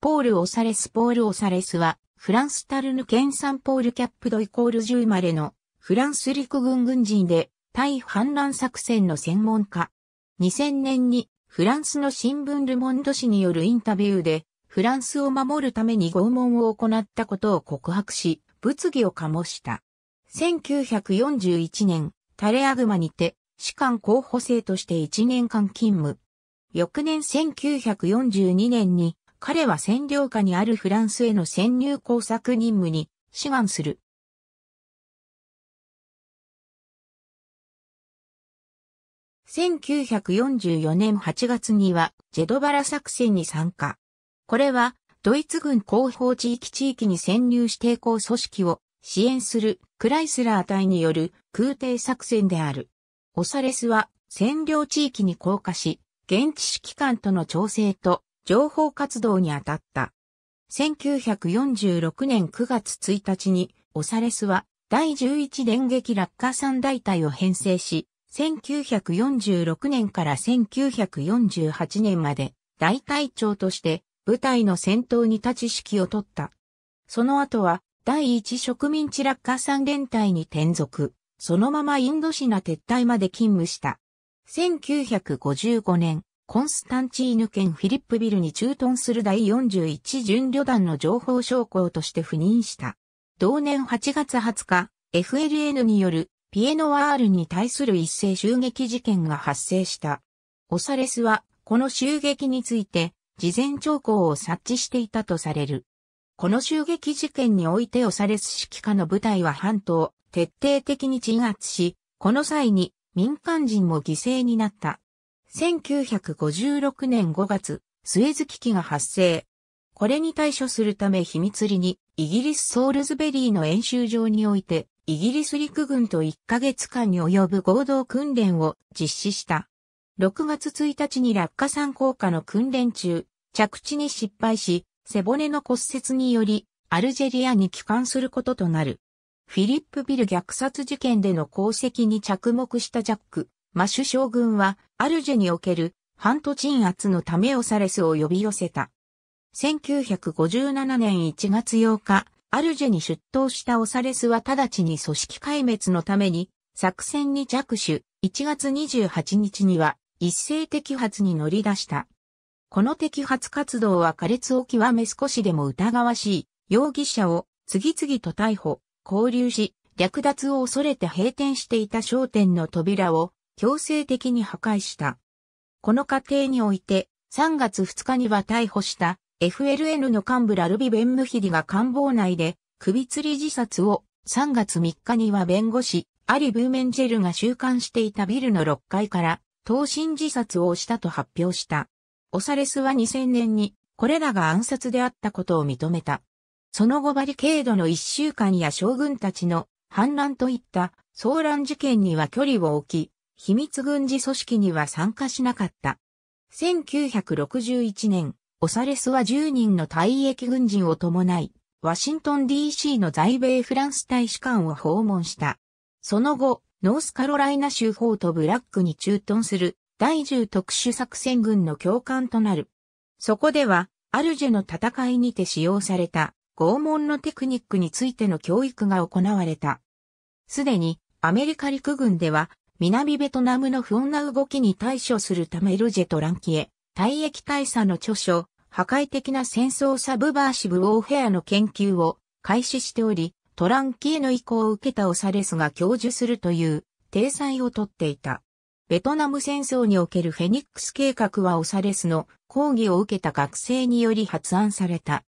ポール・オサレス・ポール・オサレスは、フランスタルヌ県サンポール・キャップドイコールジュ生まれの、フランス陸軍軍人で、対反乱作戦の専門家。2000年に、フランスの新聞ルモンド紙によるインタビューで、フランスを守るために拷問を行ったことを告白し、物議を醸した。1941年、タレアグマにて、士官候補生として1年間勤務。翌年1942年に、彼は占領下にあるフランスへの潜入工作任務に志願する。1944年8月にはジェドバラ作戦に参加。これはドイツ軍後方地域地域に潜入して抵抗組織を支援するクライスラー隊による空挺作戦である。オサレスは占領地域に降下し、現地指揮官との調整と情報活動に当たった。1946年9月1日に、オサレスは第11電撃落下3大隊を編成し、1946年から1948年まで大隊長として部隊の先頭に立ち指揮を取った。その後は第一植民地落下三連隊に転属、そのままインドシナ撤退まで勤務した。1955年、コンスタンチーヌ県フィリップビルに駐屯する第41巡旅団の情報将校として赴任した。同年8月20日、FLN によるピエノワールに対する一斉襲撃事件が発生した。オサレスは、この襲撃について、事前兆候を察知していたとされる。この襲撃事件においてオサレス指揮下の部隊は半島、を徹底的に鎮圧し、この際に民間人も犠牲になった。1956年5月、スエズ危機が発生。これに対処するため秘密裏に、イギリス・ソールズベリーの演習場において、イギリス陸軍と1ヶ月間に及ぶ合同訓練を実施した。6月1日に落下参考下の訓練中、着地に失敗し、背骨の骨折により、アルジェリアに帰還することとなる。フィリップビル虐殺事件での功績に着目したジャック、マシュ将軍は、アルジェにおける、反途鎮圧のためオサレスを呼び寄せた。1957年1月8日、アルジェに出頭したオサレスは直ちに組織壊滅のために、作戦に着手、1月28日には、一斉摘発に乗り出した。この摘発活動は苛烈を極め少しでも疑わしい、容疑者を次々と逮捕、拘留し、略奪を恐れて閉店していた商店の扉を強制的に破壊した。この過程において、3月2日には逮捕した FLN の幹部ラルビ・ベンムヒリが官房内で首吊り自殺を3月3日には弁護士アリ・ブーメンジェルが収監していたビルの6階から投身自殺をしたと発表した。オサレスは2000年にこれらが暗殺であったことを認めた。その後バリケードの一週間や将軍たちの反乱といった騒乱事件には距離を置き、秘密軍事組織には参加しなかった。1961年、オサレスは10人の退役軍人を伴い、ワシントン DC の在米フランス大使館を訪問した。その後、ノースカロライナ州フォートブラックに駐屯する第10特殊作戦軍の教官となる。そこでは、アルジェの戦いにて使用された拷問のテクニックについての教育が行われた。すでにアメリカ陸軍では南ベトナムの不穏な動きに対処するためルジェとランキエ、退役大佐の著書、破壊的な戦争サブバーシブ・オーフェアの研究を開始しており、トランキエの意向を受けたオサレスが教授するという体裁をとっていた。ベトナム戦争におけるフェニックス計画はオサレスの講義を受けた学生により発案された。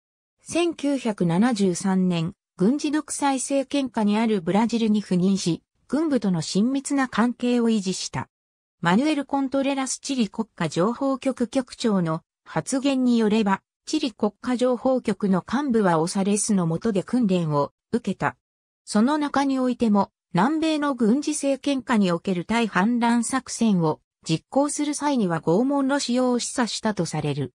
1973年、軍事独裁政権下にあるブラジルに赴任し、軍部との親密な関係を維持した。マヌエル・コントレラス・チリ国家情報局局長の発言によれば、チリ国家情報局の幹部はオサレスの下で訓練を受けた。その中においても、南米の軍事政権下における対反乱作戦を実行する際には拷問の使用を示唆したとされる。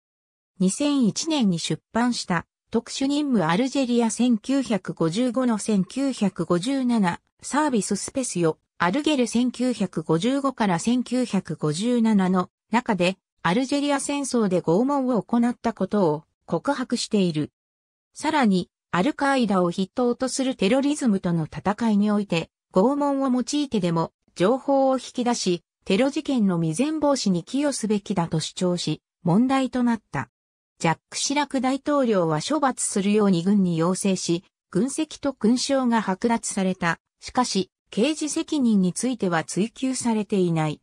2001年に出版した特殊任務アルジェリア1955の1957、サービススペスよ、アルゲル1955から1957の中で、アルジェリア戦争で拷問を行ったことを告白している。さらに、アルカイダを筆頭とするテロリズムとの戦いにおいて、拷問を用いてでも情報を引き出し、テロ事件の未然防止に寄与すべきだと主張し、問題となった。ジャック・シラク大統領は処罰するように軍に要請し、軍籍と勲章が剥奪された。しかし、刑事責任については追及されていない。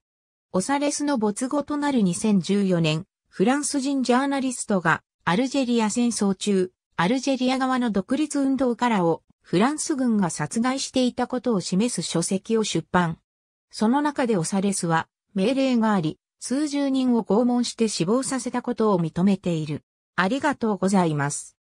オサレスの没後となる2014年、フランス人ジャーナリストが、アルジェリア戦争中、アルジェリア側の独立運動からを、フランス軍が殺害していたことを示す書籍を出版。その中でオサレスは、命令があり、数十人を拷問して死亡させたことを認めている。ありがとうございます。